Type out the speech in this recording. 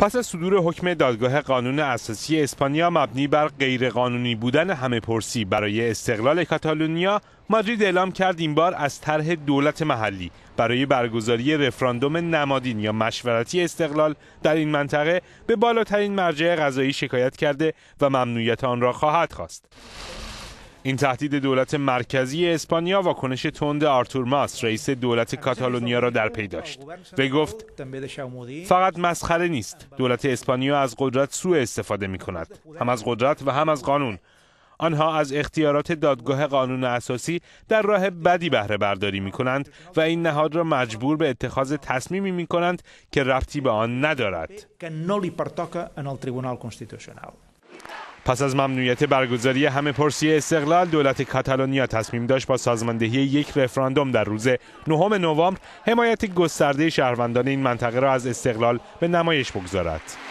پس از صدور حکم دادگاه قانون اساسی اسپانیا مبنی بر غیرقانونی بودن همه پرسی برای استقلال کاتالونیا مادرید اعلام کرد این بار از طرح دولت محلی برای برگزاری رفراندوم نمادین یا مشورتی استقلال در این منطقه به بالاترین مرجع قضایی شکایت کرده و ممنوعیت آن را خواهد خواست این تهدید دولت مرکزی اسپانیا واکنش تند آرتور ماس رئیس دولت کاتالونیا را در پی داشت وی گفت فقط مسخره نیست دولت اسپانیا از قدرت سوء استفاده می کند هم از قدرت و هم از قانون آنها از اختیارات دادگاه قانون اساسی در راه بدی بهره برداری می کنند و این نهاد را مجبور به اتخاذ تصمیمی می کنند که رفتی به آن ندارد. پس از ممنوعیت برگزاری همه پرسی استقلال دولت کاتالونیا تصمیم داشت با سازماندهی یک رفراندوم در روز نهم نوامبر حمایت گسترده شهروندان این منطقه را از استقلال به نمایش بگذارد